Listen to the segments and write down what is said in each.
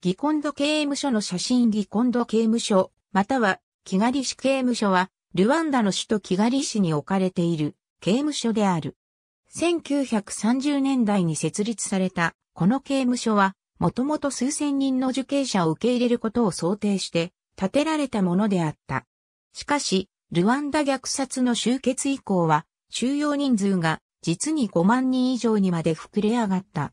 ギコンド刑務所の写真ギコンド刑務所、または、キガリ市刑務所は、ルワンダの首都キガリ市に置かれている刑務所である。1930年代に設立された、この刑務所は、もともと数千人の受刑者を受け入れることを想定して、建てられたものであった。しかし、ルワンダ虐殺の終結以降は、収容人数が実に5万人以上にまで膨れ上がった。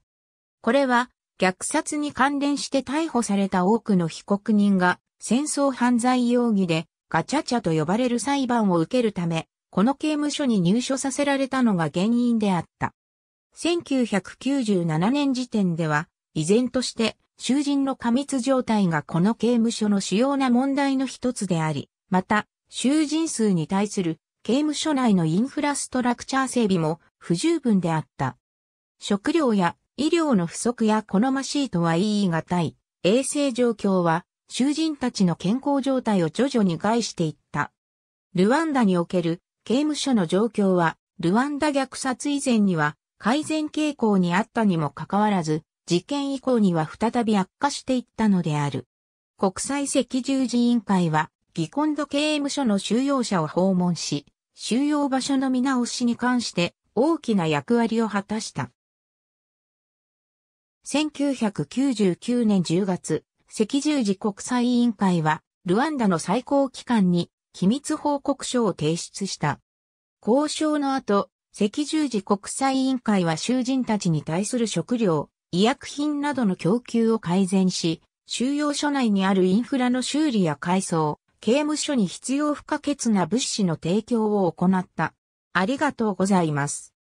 これは、虐殺に関連して逮捕された多くの被告人が戦争犯罪容疑でガチャチャと呼ばれる裁判を受けるため、この刑務所に入所させられたのが原因であった。1997年時点では、依然として囚人の過密状態がこの刑務所の主要な問題の一つであり、また、囚人数に対する刑務所内のインフラストラクチャー整備も不十分であった。食料や医療の不足や好ましいとは言い難い、衛生状況は、囚人たちの健康状態を徐々に害していった。ルワンダにおける刑務所の状況は、ルワンダ虐殺以前には改善傾向にあったにもかかわらず、事件以降には再び悪化していったのである。国際赤十字委員会は、ギコンド刑務所の収容者を訪問し、収容場所の見直しに関して大きな役割を果たした。1999年10月、赤十字国際委員会は、ルワンダの最高機関に機密報告書を提出した。交渉の後、赤十字国際委員会は囚人たちに対する食料、医薬品などの供給を改善し、収容所内にあるインフラの修理や改装、刑務所に必要不可欠な物資の提供を行った。ありがとうございます。